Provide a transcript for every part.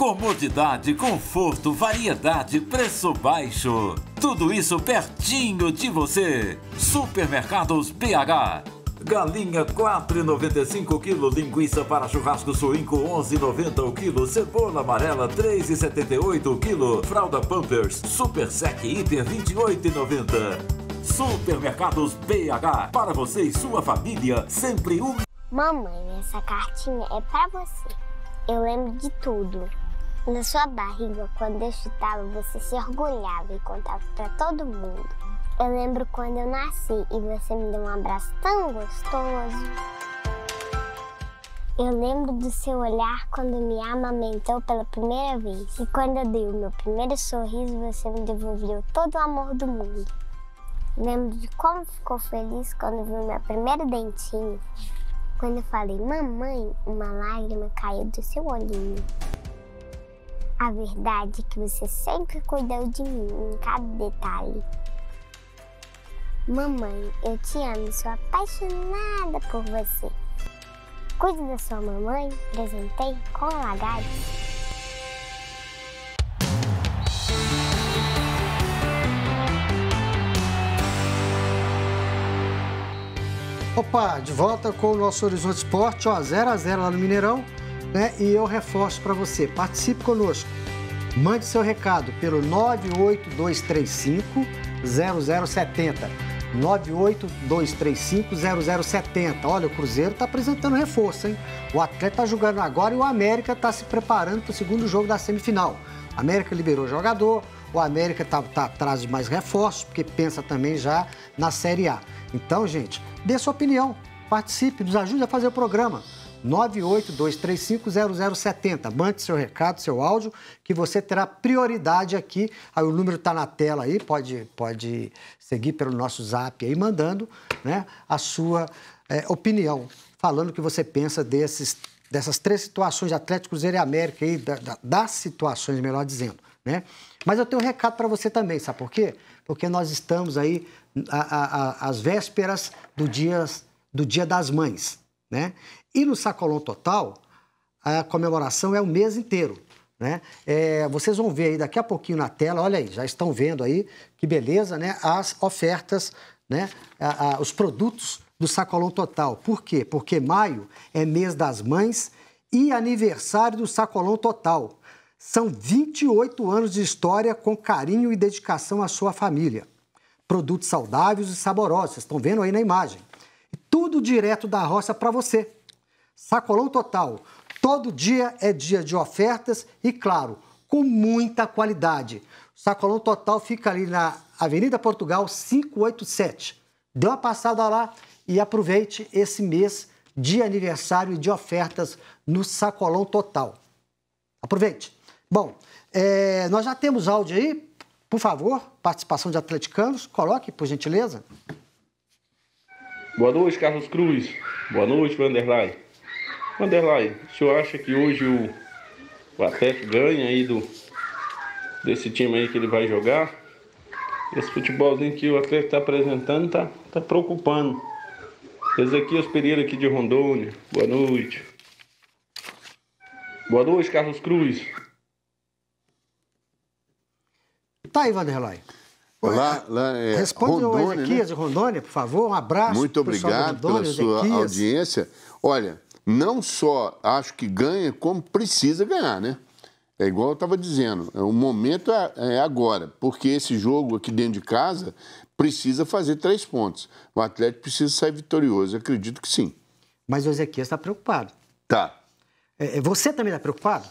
Comodidade, conforto, variedade, preço baixo. Tudo isso pertinho de você. Supermercados BH. Galinha 4,95 kg, linguiça para churrasco suinco 11,90 o quilo, cebola amarela 3,78 kg, fralda Pampers Super Sec Hiper 28,90. Supermercados BH para você e sua família sempre um. Mamãe, essa cartinha é para você. Eu lembro de tudo na sua barriga quando eu chutava, você se orgulhava e contava para todo mundo. Eu lembro quando eu nasci e você me deu um abraço tão gostoso. Eu lembro do seu olhar quando me amamentou pela primeira vez. E quando eu dei o meu primeiro sorriso, você me devolveu todo o amor do mundo. Lembro de como ficou feliz quando viu meu primeiro dentinho. Quando eu falei mamãe, uma lágrima caiu do seu olhinho. A verdade é que você sempre cuidou de mim em cada detalhe. Mamãe, eu te amo, sou apaixonada por você. Cuide da sua mamãe, presentei com lagarto. Opa, de volta com o nosso Horizonte Esporte, ó, 0x0 lá no Mineirão. Né? E eu reforço para você, participe conosco. Mande seu recado pelo 98235 0070. 982350070. Olha, o Cruzeiro está apresentando reforço, hein? O Atlético está jogando agora e o América está se preparando para o segundo jogo da semifinal. O América liberou o jogador, o América está tá atrás de mais reforços, porque pensa também já na Série A. Então, gente, dê sua opinião, participe, nos ajude a fazer o programa. 982350070. Mande seu recado, seu áudio, que você terá prioridade aqui. Aí o número está na tela aí, pode, pode seguir pelo nosso zap aí, mandando né, a sua é, opinião, falando o que você pensa desses, dessas três situações, Atlético Cruzeiro e América, aí, da, da, das situações, melhor dizendo. Né? Mas eu tenho um recado para você também, sabe por quê? Porque nós estamos aí às vésperas do dia, do dia das Mães. Né? E no Sacolão Total, a comemoração é o mês inteiro. Né? É, vocês vão ver aí daqui a pouquinho na tela, olha aí, já estão vendo aí, que beleza, né? As ofertas, né? A, a, os produtos do Sacolão Total. Por quê? Porque maio é mês das mães e aniversário do Sacolão Total. São 28 anos de história com carinho e dedicação à sua família. Produtos saudáveis e saborosos, vocês estão vendo aí na imagem. Tudo direto da roça para você. Sacolão total. Todo dia é dia de ofertas e, claro, com muita qualidade. Sacolão Total fica ali na Avenida Portugal 587. Dê uma passada lá e aproveite esse mês de aniversário e de ofertas no Sacolão Total. Aproveite. Bom, é, nós já temos áudio aí. Por favor, participação de atleticanos, coloque, por gentileza. Boa noite, Carlos Cruz. Boa noite, Vanderlei. Vanderlei, o senhor acha que hoje o, o Atlético ganha aí do, desse time aí que ele vai jogar? Esse futebolzinho que o Atlético está apresentando tá, tá preocupando. Ezequias Pereira aqui de Rondônia, boa noite. Boa noite, Carlos Cruz. Tá aí, Vanderlei. Olá, lá, é, Responde Rondônia, o né? Ezequias né? de Rondônia, por favor. Um abraço. Muito obrigado Rondônia, pela sua audiência. Olha, não só acho que ganha, como precisa ganhar, né? É igual eu estava dizendo, é, o momento é, é agora, porque esse jogo aqui dentro de casa precisa fazer três pontos. O Atlético precisa sair vitorioso, acredito que sim. Mas o Ezequias está preocupado. Tá. É, é você também está preocupado?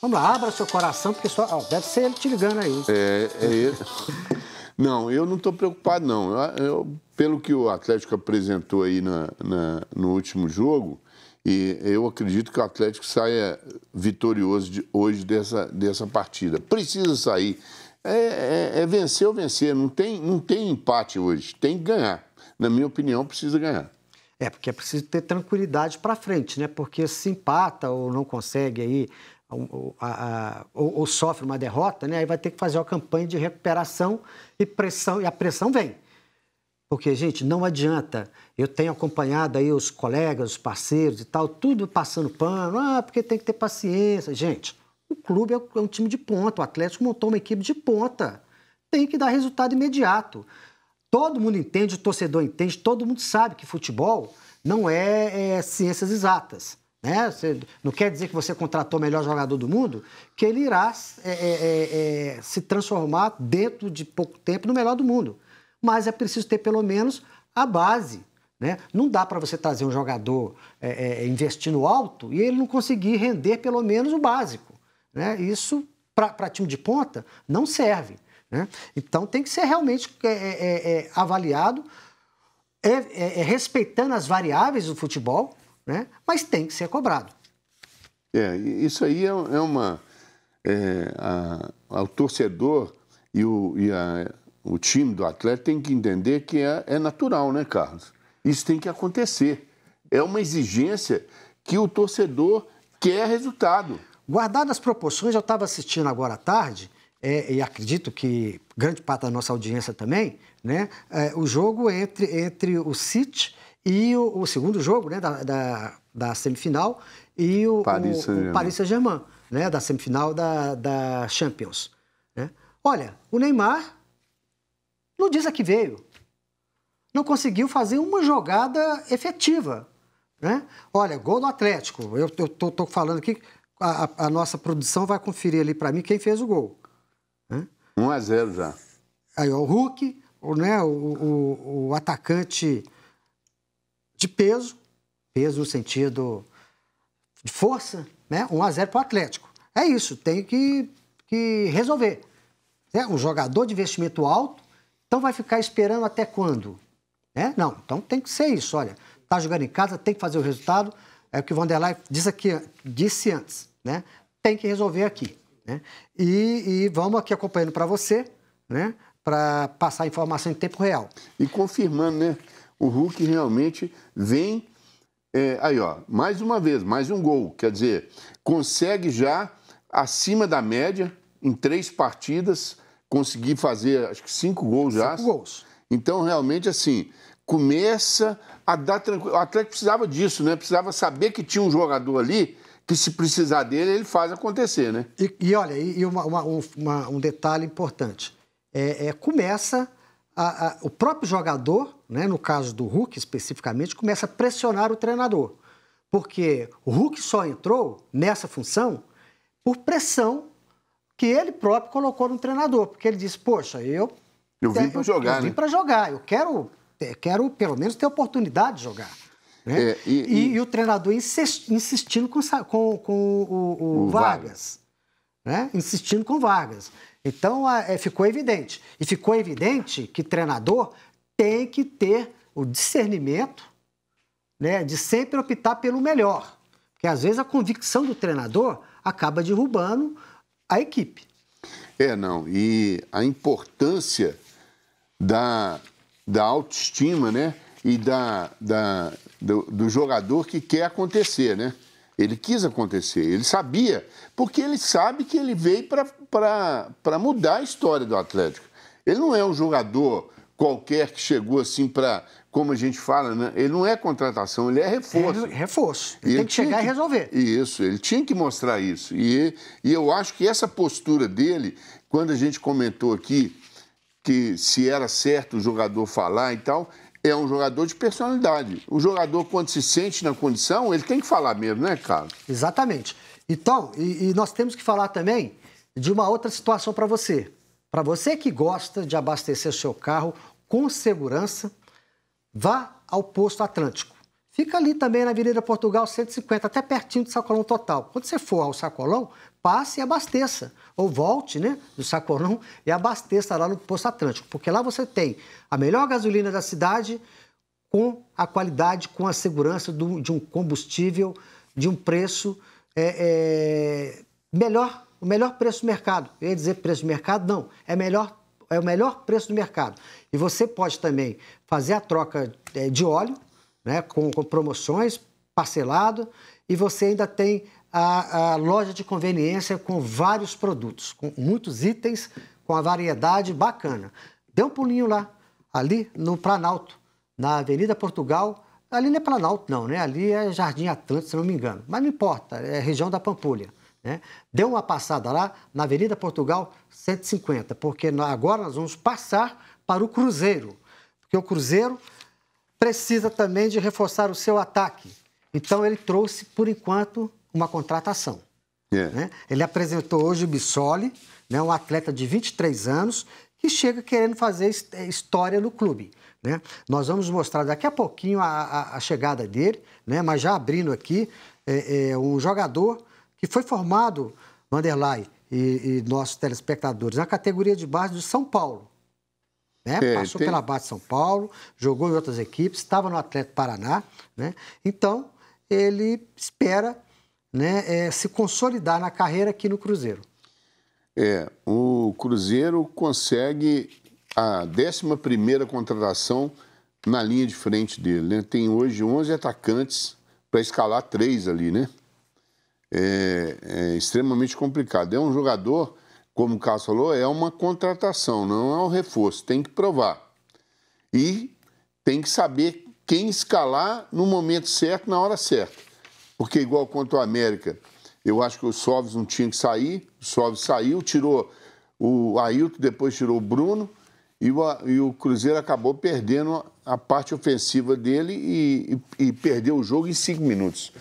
Vamos lá, abra seu coração, porque só, ó, deve ser ele te ligando aí. É, é ele. não, eu não estou preocupado, não. Eu, eu, pelo que o Atlético apresentou aí na, na no último jogo, e eu acredito que o Atlético saia vitorioso de hoje dessa, dessa partida. Precisa sair. É, é, é, vencer ou vencer. Não tem, não tem empate hoje. Tem que ganhar. Na minha opinião, precisa ganhar. É, porque é preciso ter tranquilidade para frente, né? Porque se empata ou não consegue aí, ou, ou, ou sofre uma derrota, né? Aí vai ter que fazer uma campanha de recuperação e pressão, e a pressão vem. Porque, gente, não adianta. Eu tenho acompanhado aí os colegas, os parceiros e tal, tudo passando pano. Ah, porque tem que ter paciência. Gente, o clube é, é um time de ponta. O Atlético montou uma equipe de ponta. Tem que dar resultado imediato. Todo mundo entende, o torcedor entende, todo mundo sabe que futebol não é, é ciências exatas. Né? Você, não quer dizer que você contratou o melhor jogador do mundo, que ele irá é, é, é, é se transformar dentro de pouco tempo no melhor do mundo mas é preciso ter pelo menos a base. Né? Não dá para você trazer um jogador é, é, é, investindo alto e ele não conseguir render pelo menos o básico. Né? Isso, para time de ponta, não serve. Né? Então tem que ser realmente é, é, é avaliado, respeitando as variáveis do futebol, né? mas tem que ser cobrado. É, isso aí é, uma. A, ao torcedor e, o, e a, o time do atleta tem que entender que é, é natural, né, Carlos? Isso tem que acontecer. É uma exigência que o torcedor quer resultado. Guardadas as proporções, eu estava assistindo agora à tarde, é, e acredito que grande parte da nossa audiência também, né? É, o jogo entre, entre o City e o, o segundo jogo né, da, da, da, semifinal e o Paris Saint-Germain, Saint né, da semifinal da, da Champions. Né? Olha, o Neymar não diz a que veio. Não conseguiu fazer uma jogada efetiva. Né? Olha, gol do Atlético. Eu estou falando aqui, a, a, nossa produção vai conferir ali para mim quem fez o gol. Né? 1 a 0 já. Aí, ó, o Hulk, o, né, o, o, o atacante de peso, peso no sentido de força, né? 1 a 0 para o Atlético. É isso, tem que, que resolver. Né? Um jogador de investimento alto então vai ficar esperando até quando? Né? Não, então tem que ser isso. Olha, está jogando em casa, tem que fazer o resultado. É o que o Vanderlei diz aqui, disse antes, né? Tem que resolver aqui. Né? E, e vamos aqui acompanhando para você, né? Para passar a informação em tempo real. E confirmando, né? O Hulk realmente vem. É, aí, ó, mais uma vez, mais um gol. Quer dizer, consegue já acima da média em três partidas conseguir fazer, acho que cinco gols cinco já. Cinco gols. Então, realmente, assim, começa a dar tranquilo. O Atlético precisava disso, né? Precisava saber que tinha um jogador ali que, se precisar dele, ele faz acontecer, né? E, e olha, e uma, uma, uma, um detalhe importante. É, é começa a, a, o próprio jogador, né, no caso do Hulk especificamente, começa a pressionar o treinador. Porque o Hulk só entrou nessa função por pressão que ele próprio colocou no treinador, porque ele disse: Poxa, eu. Eu vim para jogar, eu, eu vim né? para jogar, eu quero, quero pelo menos ter oportunidade de jogar. Né? É, e, e, e, e, o treinador insistindo com, com, com o, o, o Vargas, Vargas. Né? Insistindo com Vargas. Então a, é, ficou evidente. E ficou evidente que treinador tem que ter o discernimento né, de sempre optar pelo melhor. Porque às vezes a convicção do treinador acaba derrubando a equipe. É, não. E a importância da, da autoestima, né? E da, da, do, do jogador que quer acontecer, né? Ele quis acontecer, ele sabia, porque ele sabe que ele veio para mudar a história do Atlético. Ele não é um jogador qualquer que chegou assim para como a gente fala, né? ele não é contratação, ele é reforço. É reforço. Ele, ele tem que chegar que, e resolver. Isso, ele tinha que mostrar isso. E, e eu acho que essa postura dele, quando a gente comentou aqui que se era certo o jogador falar e tal, é um jogador de personalidade. O jogador, quando se sente na condição, ele tem que falar mesmo, né, Carlos? Exatamente. Então, e, e nós temos que falar também de uma outra situação para você. Para você que gosta de abastecer seu carro com segurança, vá ao posto Atlântico. Fica ali também na Avenida Portugal 150, até pertinho do Sacolão Total. Quando você for ao Sacolão, passe e abasteça. Ou volte né, do Sacolão e abasteça lá no Posto Atlântico. Porque lá você tem a melhor gasolina da cidade com a qualidade, com a segurança do, de um combustível, de um preço é, é, melhor, o melhor preço do mercado. Eu ia dizer preço do mercado, não. É melhor é o melhor preço do mercado. E você pode também fazer a troca é, de óleo, né, com, com promoções, parcelado, e você ainda tem a, a, loja de conveniência com vários produtos, com muitos itens, com a variedade bacana. Dê um pulinho lá, ali no Planalto, na Avenida Portugal. Ali não é Planalto, não, né? Ali é Jardim Atlântico, se não me engano. Mas não importa, é região da Pampulha. Né? Dê uma passada lá na Avenida Portugal 150, porque agora nós vamos passar para o Cruzeiro, porque o Cruzeiro precisa também de reforçar o seu ataque. Então ele trouxe, por enquanto, uma contratação. É. Né? Ele apresentou hoje o Bissoli, né, um atleta de 23 anos, que chega querendo fazer é, história no clube. Né? Nós vamos mostrar daqui a pouquinho a, a, a chegada dele, né? mas já abrindo aqui, é, é um jogador que foi formado, Vanderlei e, e, nossos telespectadores, na categoria de base do São Paulo. Né? É, Passou tem... pela base de São Paulo, jogou em outras equipes, estava no Atlético Paraná. Né? Então, ele espera né, é, se consolidar na carreira aqui no Cruzeiro. É, o Cruzeiro consegue a 11 contratação na linha de frente dele. Né? Tem hoje 11 atacantes para escalar três ali, né? é, é extremamente complicado. É um jogador, como o Carlos falou, é uma contratação, não é um reforço. Tem que provar. E tem que saber quem escalar no momento certo, na hora certa. Porque, igual contra o América, eu acho que o Soves não tinha que sair, o Soves saiu, tirou o Ailton, depois tirou o Bruno, e o, e o Cruzeiro acabou perdendo a parte ofensiva dele e, e, e perdeu o jogo em cinco minutos.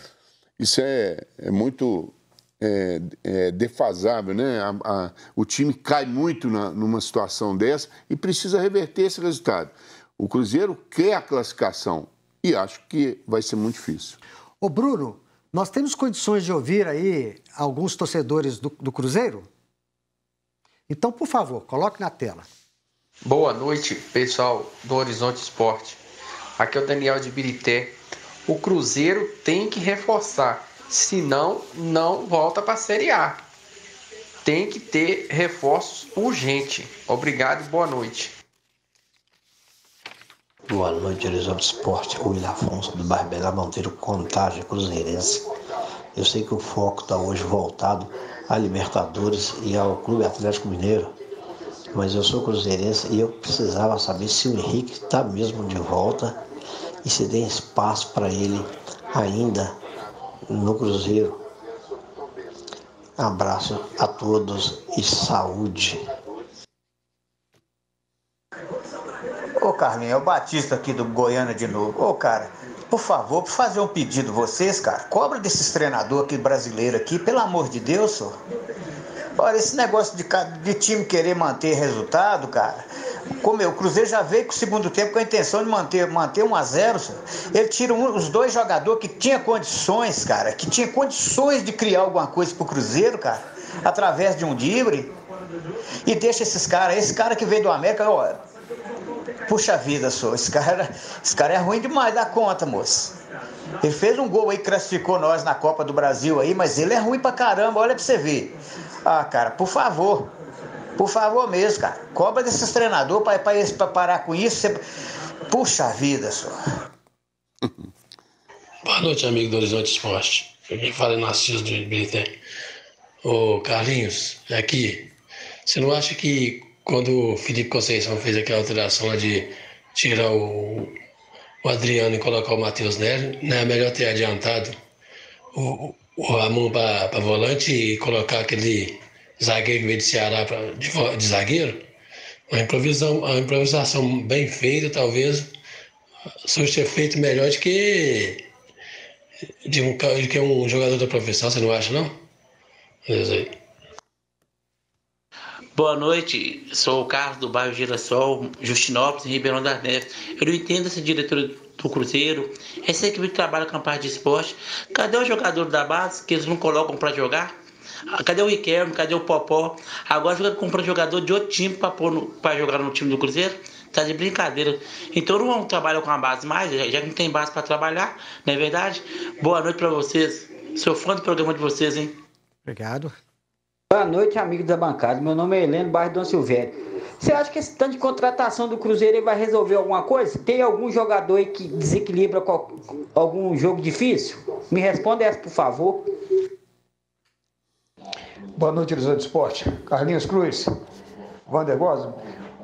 Isso é, é muito é, é defasável, né? A, a, o time cai muito na, numa situação dessa e precisa reverter esse resultado. O Cruzeiro quer a classificação e acho que vai ser muito difícil. Ô Bruno, nós temos condições de ouvir aí alguns torcedores do, do Cruzeiro? Então, por favor, coloque na tela. Boa noite, pessoal do Horizonte Esporte. Aqui é o Daniel de Birité, o Cruzeiro tem que reforçar, senão não volta para a Série A. Tem que ter reforços urgente. Obrigado e boa noite. Boa noite, Horizonte Esporte. William Afonso do Barbela Monteiro, Contagem Cruzeirense. Eu sei que o foco está hoje voltado à Libertadores e ao Clube Atlético Mineiro, mas eu sou cruzeirense e eu precisava saber se o Henrique está mesmo de volta e se dê espaço para ele ainda no Cruzeiro. Abraço a todos e saúde. Ô Carlinhos, é o Batista aqui do Goiânia de novo. Ô cara, por favor, por fazer um pedido vocês, cara, cobra desses treinador aqui brasileiro aqui, pelo amor de Deus, senhor. Olha, esse negócio de, de time querer manter resultado, cara, comeu. O Cruzeiro já veio com o segundo tempo com a intenção de manter, manter 1 a 0 Ele tira um, os dois jogadores que tinha condições, cara, que tinha condições de criar alguma coisa pro Cruzeiro, cara, através de um livre E deixa esses caras, esse cara que veio do América, ó, puxa vida, só, esse cara, esse cara é ruim demais da conta, moço. Ele fez um gol aí, classificou nós na Copa do Brasil aí, mas ele é ruim pra caramba, olha pra você ver. Ah, cara, por favor, por favor mesmo, cara. Cobra desses treinadores para parar com isso. Você... Puxa vida, só. Boa noite, amigo do Horizonte Esporte. eu Aqui fala Narciso do Ibirité. Né? Ô, Carlinhos, é aqui. Você não acha que quando o Felipe Conceição fez aquela alteração lá de tirar o, o Adriano e colocar o Matheus Nery, não é melhor ter adiantado o, o Ramon para volante e colocar aquele zagueiro em vez de Ceará pra, de, de zagueiro, uma improvisação, uma improvisação bem feita, talvez ser efeito melhor do que de um, de que um jogador da profissão, você não acha, não? aí. Boa noite, sou o Carlos do bairro Girassol, Justinópolis, em Ribeirão das Neves. Eu não entendo essa diretora do Cruzeiro, essa equipe que trabalha com a parte de esporte. Cadê o jogador da base que eles não colocam para jogar? Ah, cadê o Iquerno? Cadê o Popó? Agora fica comprando jogador de outro time para jogar no time do Cruzeiro. Tá de brincadeira. Então não trabalha com a base mais, já que não tem base para trabalhar, não é verdade? Boa noite para vocês. Sou fã do programa de vocês, hein? Obrigado. Boa noite, amigos da bancada. Meu nome é Heleno Barro Dom Silvério. Você acha que esse tanto de contratação do Cruzeiro vai resolver alguma coisa? Tem algum jogador aí que desequilibra algum jogo difícil? Me responda essa, por favor. Boa noite, Horizonte Esporte. Carlinhos Cruz, Vander Gosman.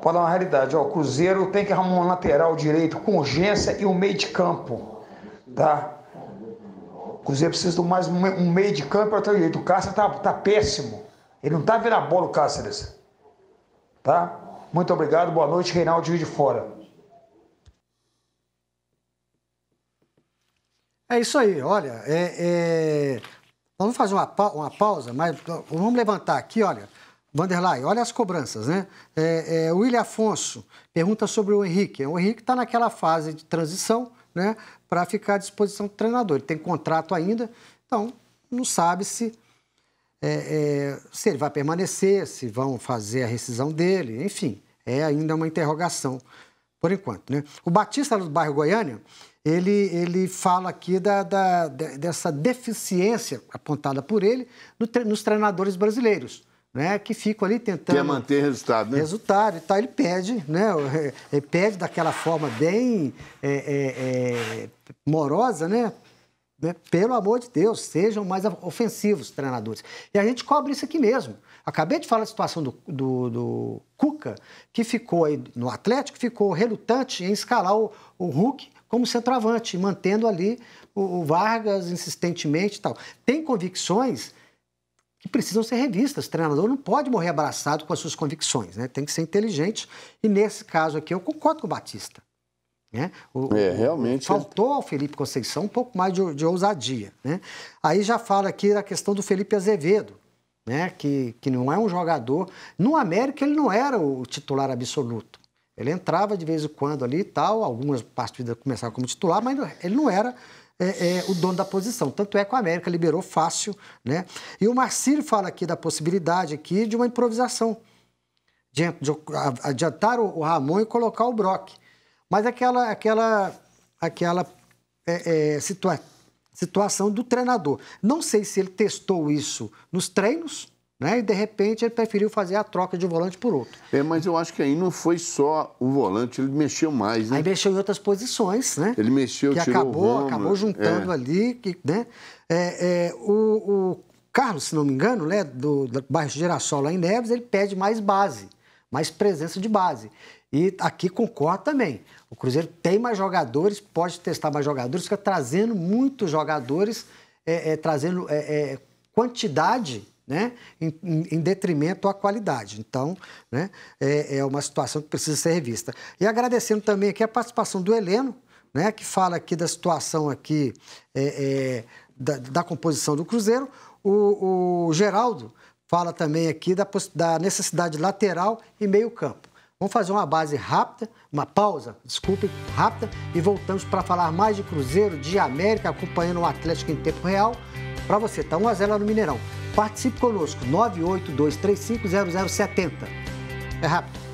Falar uma realidade, ó, o Cruzeiro tem que arrumar um lateral direito com urgência e um meio de campo, tá? O Cruzeiro precisa de mais um meio de campo o lateral direito. O Cáceres tá, tá péssimo. Ele não tá virando a bola, o Cáceres. Tá? Muito obrigado, boa noite, Reinaldo Rio de Fora. É isso aí, olha, é, é... Vamos fazer uma, uma pausa, mas vamos levantar aqui, olha. Vanderlei, olha as cobranças, né? É, é, William Afonso pergunta sobre o Henrique. O Henrique está naquela fase de transição, né? Para ficar à disposição do treinador. Ele tem contrato ainda, então não sabe se, é, é, se ele vai permanecer, se vão fazer a rescisão dele, enfim, é ainda uma interrogação por enquanto, né? O Batista do bairro Goiânia ele, ele fala aqui da, da, dessa deficiência apontada por ele no, nos treinadores brasileiros. Né, que ficam ali tentando... Quer manter resultado, né? Resultado e tal. Ele pede, né? Ele pede daquela forma bem é, é, é, morosa, né? né pelo amor de Deus, sejam mais ofensivos, treinadores. E a gente cobre isso aqui mesmo. Acabei de falar da situação do, do, do Cuca, que ficou aí no Atlético, ficou relutante em escalar o, o Hulk como centroavante, mantendo ali o, Vargas insistentemente e tal. Tem convicções que precisam ser revistas. O treinador não pode morrer abraçado com as suas convicções, né? Tem que ser inteligente. E nesse caso aqui, eu concordo com o Batista. Né? O, é, realmente. Né? Faltou ao Felipe Conceição um pouco mais de, de ousadia. Né? Aí já fala aqui da questão do Felipe Azevedo, né? que, que não é um jogador. No América, ele não era o titular absoluto. Ele entrava de vez em quando ali e tal, algumas partidas começavam como titular, mas ele não era é, é, o dono da posição. Tanto é que o América liberou fácil, né? E o Marcílio fala aqui da possibilidade aqui de uma improvisação, de, de adiantar o, Ramon e colocar o Brock. Mas aquela, aquela, aquela é, é, situa situação do treinador. Não sei se ele testou isso nos treinos, né? E de repente ele preferiu fazer a troca de um volante por outro. É, mas eu acho que aí não foi só o volante, ele mexeu mais, né? Aí mexeu em outras posições, né? Ele mexeu, que tirou acabou, o acabou é. juntando é. ali, que, né? É, é, o, o, Carlos, se não me engano, né, do, do bairro Girassol lá em Neves, ele pede mais base, mais presença de base. E aqui concordo também. O Cruzeiro tem mais jogadores, pode testar mais jogadores, fica trazendo muitos jogadores, é, é, trazendo quantidade né? Em, em, detrimento à qualidade. Então, né? é, é uma situação que precisa ser revista. E agradecendo também aqui a participação do Heleno, né? que fala aqui da situação aqui é, é, da, da, composição do Cruzeiro. O, o Geraldo fala também aqui da, da necessidade lateral e meio campo. Vamos fazer uma base rápida, uma pausa, desculpe, rápida, e voltamos para falar mais de Cruzeiro, de América, acompanhando o Atlético em tempo real. Para você, tá 1x0 no Mineirão. Participe conosco, 982350070. É rápido.